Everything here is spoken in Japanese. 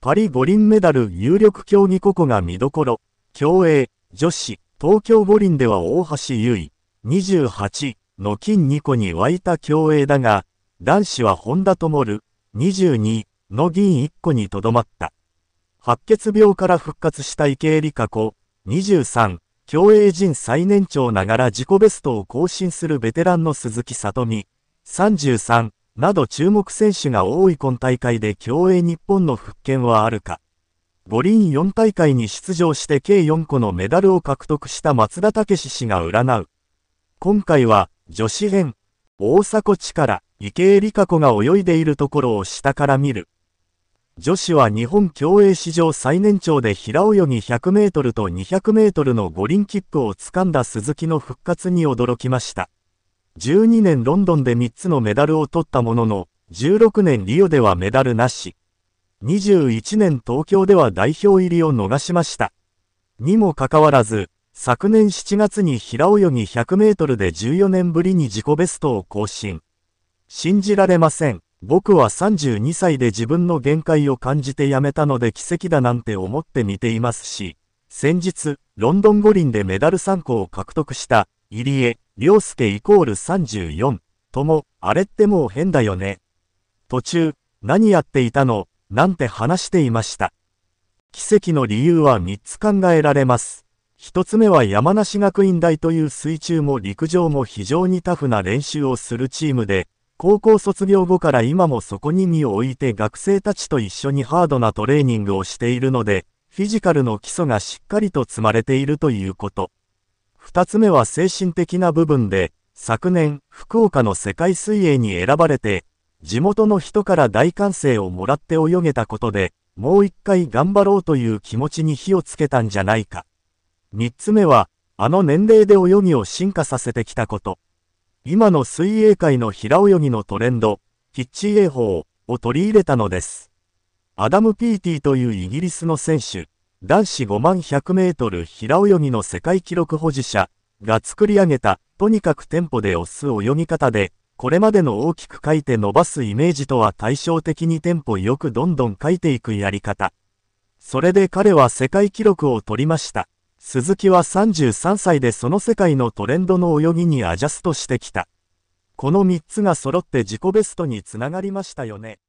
パリ五輪メダル有力競技個々が見どころ。競泳、女子、東京五輪では大橋優衣、28の金2個に湧いた競泳だが、男子は本田灯、22の銀1個にとどまった。白血病から復活した池江璃花子、23、競泳陣最年長ながら自己ベストを更新するベテランの鈴木里美、33など注目選手が多い今大会で競泳日本の復権はあるか。五輪4大会に出場して計4個のメダルを獲得した松田丈史氏が占う。今回は女子編、大迫力、池江璃花子が泳いでいるところを下から見る。女子は日本競泳史上最年長で平泳ぎ100メートルと200メートルの五輪切符を掴んだ鈴木の復活に驚きました。12年ロンドンで3つのメダルを取ったものの、16年リオではメダルなし。21年東京では代表入りを逃しました。にもかかわらず、昨年7月に平泳ぎ100メートルで14年ぶりに自己ベストを更新。信じられません。僕は32歳で自分の限界を感じてやめたので奇跡だなんて思って見ていますし、先日、ロンドン五輪でメダル3個を獲得した、入江、す介イコール34とも、あれってもう変だよね。途中、何やっていたのなんて話していました。奇跡の理由は3つ考えられます。1つ目は山梨学院大という水中も陸上も非常にタフな練習をするチームで、高校卒業後から今もそこに身を置いて学生たちと一緒にハードなトレーニングをしているので、フィジカルの基礎がしっかりと積まれているということ。2つ目は精神的な部分で、昨年、福岡の世界水泳に選ばれて、地元の人から大歓声をもらって泳げたことで、もう一回頑張ろうという気持ちに火をつけたんじゃないか。3つ目は、あの年齢で泳ぎを進化させてきたこと。今の水泳界の平泳ぎのトレンド、キッチ泳法を取り入れたのです。アダム・ピーティというイギリスの選手、男子5万100メートル平泳ぎの世界記録保持者が作り上げた、とにかくテンポで押す泳ぎ方で、これまでの大きく書いて伸ばすイメージとは対照的にテンポよくどんどん書いていくやり方。それで彼は世界記録を取りました。鈴木は33歳でその世界のトレンドの泳ぎにアジャストしてきた。この3つが揃って自己ベストにつながりましたよね。